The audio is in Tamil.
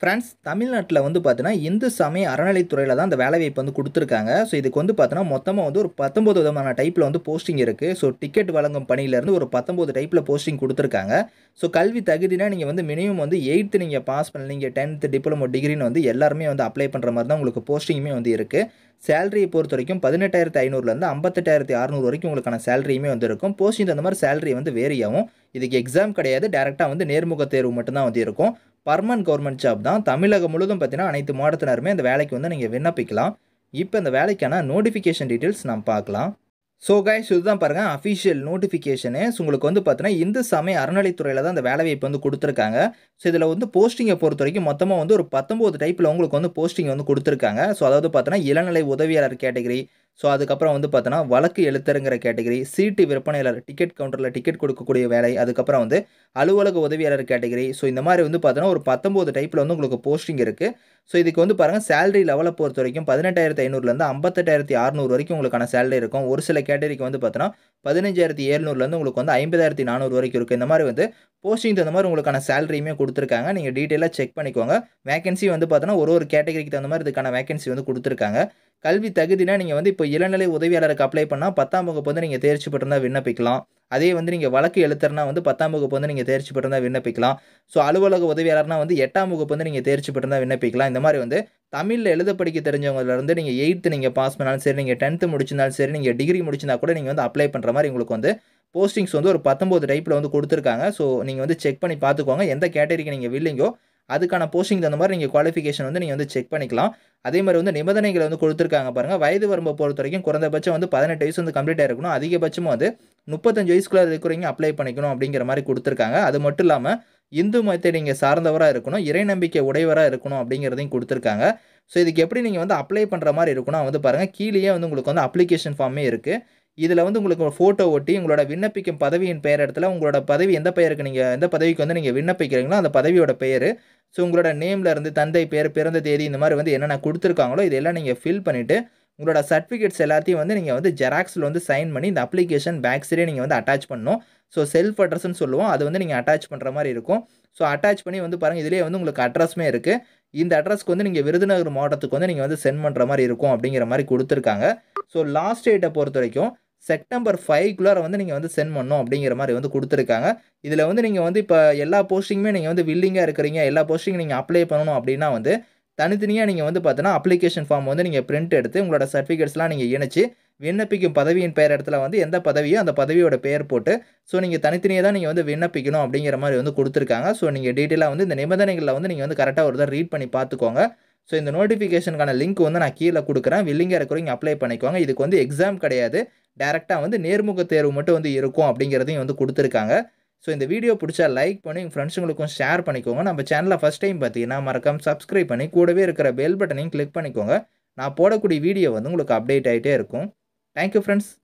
ஃப்ரெண்ட்ஸ் தமிழ்நாட்டில் வந்து பார்த்தீங்கன்னா இந்து சமய அறநிலைத்துறையில் தான் அந்த வேலைவாய்ப்பு வந்து கொடுத்துருக்காங்க ஸோ இதுக்கு வந்து பார்த்தீங்கன்னா மொத்தமாக வந்து ஒரு பத்தொம்பது விதமான டைப்பில் வந்து போஸ்டிங் இருக்குது ஸோ டிக்கெட் வழங்கும் பணியிலேருந்து ஒரு பத்தொம்பது டைப்பில் போஸ்டிங் கொடுத்துருக்காங்க ஸோ கல்வி தகுதினா நீங்கள் வந்து மினிமம் வந்து எயித்து நீங்கள் பாஸ் பண்ணலீங்க டென்த்து டிப்ளமோ டிகிரின்னு வந்து எல்லாருமே வந்து அப்ளை பண்ணுற மாதிரி தான் உங்களுக்கு போஸ்டிங்குமே வந்து இருக்குது சேலரியை பொறுத்த வரைக்கும் பதினெட்டாயிரத்தி ஐநூறுலேருந்து ஐம்பத்தெட்டாயிரத்தி அறநூறு வரைக்கும் உங்களுக்கான சேலரியுமே வந்து இருக்கும் போஸ்டிங் தகுந்த மாதிரி சேலரி வந்து வேரியாகும் இதுக்கு எக்ஸாம் கிடையாது டேரெக்டாக வந்து நேர்முக தேர்வு மட்டும்தான் வந்து இருக்கும் பர்மன் கவர்மெண்ட் ஜாப் தான் தமிழகம் முழுதும் பார்த்தீங்கன்னா அனைத்து மாவட்டத்தினருமே அந்த வேலைக்கு வந்து நீங்கள் விண்ணப்பிக்கலாம் இப்போ இந்த வேலைக்கான நோட்டிஃபிகேஷன் டீட்டெயில்ஸ் நம்ம பார்க்கலாம் ஸோ கைஸ் இதுதான் பாருங்கள் அஃபிஷியல் நோட்டிஃபிகேஷனு உங்களுக்கு வந்து பார்த்தீங்கன்னா இந்து சமய அறநிலைத்துறையில் தான் அந்த வேலைவாய்ப்பு வந்து கொடுத்துருக்காங்க ஸோ இதில் வந்து போஸ்டிங்கை பொறுத்த வரைக்கும் மொத்தமாக வந்து ஒரு பத்தொம்போது டைப்பில் உங்களுக்கு வந்து போஸ்டிங் வந்து கொடுத்துருக்காங்க ஸோ அதாவது பார்த்தீங்கன்னா இளநிலை உதவியாளர் கேட்டகரி ஸோ அதுக்கப்புறம் வந்து பார்த்தோன்னா வழக்கு எழுத்தருங்கிற கேட்டகரி சீட்டு விற்பனையாளர் டிக்கெட் கவுண்டரில் டிக்கெட் கொடுக்கக்கூடிய வேலை அதுக்கப்புறம் வந்து அலுவலக உதவியாளர் கேட்டகரி ஸோ இந்த மாதிரி வந்து பார்த்தோன்னா ஒரு பத்தொம்போது டைப்பில் வந்து உங்களுக்கு போஸ்டிங் இருக்குது ஸோ இதுக்கு வந்து பாருங்கள் சேலரி லெவலை பொறுத்த வரைக்கும் பதினெட்டாயிரத்தி ஐநூறுலேருந்து ஐம்பத்தெட்டாயிரத்தி அறநூறு வரைக்கும் உங்களுக்கான சேலரி இருக்கும் ஒரு சில கேட்டகரிக்கு வந்து பார்த்தோன்னா பதினஞ்சாயிரத்தி ஏழுநூறுலேருந்து உங்களுக்கு வந்து ஐம்பதாயிரத்தி நானூறு வரைக்கும் இருக்குது இந்த மாதிரி வந்து போஸ்டிங் தகுந்த மாதிரி உங்களுக்கான சேலரியுமே கொடுத்துருக்காங்க நீங்கள் டீட்டெயிலாக செக் பண்ணிக்கோங்க வேகன்சி வந்து பார்த்தோன்னா ஒரு ஒரு கேட்டகரிக்கு தகுந்த மாதிரி இதுக்கான வேகன்சி வந்து கொடுத்துருக்காங்க கல்வி தகுதினா நீங்கள் வந்து இப்போ இளநிலை உதவியாளருக்கு அப்ளை பண்ணால் பத்தாம் வகுப்பு வந்து நீங்கள் தேர்ச்சி பெற்றிருந்தால் விண்ணப்பிக்கலாம் அதே வந்து நீங்கள் வழக்கு எழுத்துறனா வந்து பத்தாம் வகுப்பு வந்து நீங்கள் தேர்ச்சி பெற்றிருந்தால் விண்ணப்பிக்கலாம் ஸோ அலுவலக உதவியாளர்னா வந்து எட்டாம் வகுப்பு வந்து நீங்கள் தேர்ச்சி பெற்றிருந்தால் விண்ணப்பிக்கலாம் இந்த மாதிரி வந்து தமிழில் எழுத படிக்க தெரிஞ்சவங்கலேருந்து நீங்கள் எயித்து நீங்கள் பாஸ் பண்ணாலும் சரி நீங்கள் டென்த்து முடிச்சிருந்தாலும் சரி நீங்கள் டிகிரி முடிச்சிருந்தா கூட நீங்கள் வந்து அப்ளை பண்ணுற மாதிரி உங்களுக்கு வந்து போஸ்டிங்ஸ் வந்து ஒரு பத்தொம்போது டைப்பில் வந்து கொடுத்துருக்காங்க ஸோ நீங்கள் வந்து செக் பண்ணி பார்த்துக்கோங்க எந்த கேட்டகரிக்கு நீங்கள் வில்லிங்கோ அதுக்கான போஸ்டிங் தகுந்த மாதிரி நீங்கள் குவாலிஃபிகேஷன் வந்து நீங்கள் வந்து செக் பண்ணிக்கலாம் அதே மாதிரி வந்து நிபந்தனைகளை வந்து கொடுத்துருக்காங்க பாருங்கள் வயது வரம்பை பொறுத்த வரைக்கும் குறைந்தபட்சம் வந்து பதினெட்டு வயசு வந்து கம்ப்ளீட் ஆகிருக்கணும் அதிகபட்சமும் வந்து முப்பத்தஞ்சு வயசுக்குள்ளே இருக்கிறவங்க அப்ளை பண்ணிக்கணும் அப்படிங்கிற மாதிரி கொடுத்துருக்காங்க அது மட்டும் இல்லாமல் இந்து மதத்தை நீங்கள் சார்ந்தவராக இருக்கணும் இறை நம்பிக்கை உடையவராக இருக்கணும் அப்படிங்கிறதையும் கொடுத்துருக்காங்க ஸோ இதுக்கு எப்படி நீங்கள் வந்து அப்ளை பண்ணுற மாதிரி இருக்குன்னா வந்து பாருங்கள் கீழேயே வந்து உங்களுக்கு வந்து அப்ளிகேஷன் ஃபார்மே இருக்குது இதில் வந்து உங்களுக்கு ஒரு ஃபோட்டோ ஒட்டி உங்களோட விண்ணப்பிக்கும் பதவியின் பெயர் இடத்துல உங்களோட பதவி எந்த பெயருக்கு நீங்கள் எந்த பதவிக்கு வந்து நீங்கள் விண்ணப்பிக்கிறீங்களோ அந்த பதவியோட பெயர் ஸோ உங்களோட நேமில் இருந்து தந்தை பேர் பிறந்த தேதி இந்த மாதிரி வந்து என்னென்ன கொடுத்துருக்காங்களோ இதெல்லாம் நீங்கள் ஃபில் பண்ணிவிட்டு உங்களோட சர்டிஃபிகேட்ஸ் எல்லாத்தையும் வந்து நீங்கள் வந்து ஜெராக்ஸில் வந்து சைன் பண்ணி இந்த அப்ளிகேஷன் பேக் சைடே நீங்கள் வந்து அட்டாச் பண்ணணும் ஸோ செல்ஃப் அட்ரஸ்ன்னு சொல்லுவோம் அது வந்து நீங்கள் அட்டாச் பண்ணுற மாதிரி இருக்கும் ஸோ அட்டாச் பண்ணி வந்து பாருங்கள் இதிலேயே வந்து உங்களுக்கு அட்ரஸ்மே இருக்குது இந்த அட்ரஸ்க்கு வந்து நீங்கள் விருதுநகர் மாவட்டத்துக்கு வந்து நீங்கள் வந்து சென்ட் பண்ணுற மாதிரி இருக்கும் அப்படிங்கிற மாதிரி கொடுத்துருக்காங்க ஸோ லாஸ்ட் டேட்டை பொறுத்த வரைக்கும் செப்டம்பர் ஃபைவ்க்குள்ளார வந்து நீங்கள் வந்து சென்ட் பண்ணணும் அப்படிங்கிற மாதிரி வந்து கொடுத்துருக்காங்க இதில் வந்து நீங்கள் வந்து இப்போ எல்லா போஸ்டிங்குமே நீங்கள் வந்து வில்லிங்காக இருக்கிறீங்க எல்லா போஸ்டிங்கும் நீங்கள் அப்ளை பண்ணணும் அப்படின்னா வந்து தனித்தனியாக நீங்கள் வந்து பார்த்தோன்னா அப்ளிகேஷன் ஃபார்ம் வந்து நீங்கள் பிரிண்ட் எடுத்து உங்களோட சர்டிஃபிகேட்ஸ்லாம் நீங்கள் இணைச்சி விண்ணப்பிக்கும் பதவியின் பெயர் இடத்துல வந்து எந்த பதவியோ அந்த பதவியோட பெயர் போட்டு ஸோ நீங்கள் தனித்தனியாக தான் நீங்கள் வந்து விண்ணப்பிக்கணும் அப்படிங்கிற மாதிரி வந்து கொடுத்துருக்காங்க ஸோ நீங்கள் டீட்டெயிலாக வந்து இந்த நிபந்தனைகளில் வந்து நீங்கள் வந்து கரெக்டாக ஒரு தான் ரீட் பண்ணி பார்த்துக்கோங்க ஸோ இந்த நோட்டிஃபிகேஷனுக்கான லிங்க் வந்து நான் கீழே கொடுக்குறேன் வில்லிங்காக இருக்கிறவங்க அப்ளை பண்ணிக்கோங்க இதுக்கு வந்து எக்ஸாம் கிடையாது டேரெக்டாக வந்து நேர்முக தேர்வு மட்டும் வந்து இருக்கும் அப்படிங்கிறதையும் வந்து கொடுத்துருக்காங்க ஸோ இந்த வீடியோ பிடிச்சா லைக் பண்ணி உங்கள் ஃப்ரெண்ட்ஸுங்களுக்கும் ஷேர் பண்ணிக்கோங்க நம்ம சேனலை ஃபஸ்ட் டைம் பார்த்தீங்கன்னா மறக்காம சப்ஸ்கிரைப் பண்ணி கூடவே இருக்கிற பெல் பட்டனையும் கிளிக் பண்ணிக்கோங்க நான் போடக்கூடிய வீடியோ வந்து உங்களுக்கு அப்டேட் ஆகிட்டே இருக்கும் தேங்க்யூ ஃப்ரெண்ட்ஸ்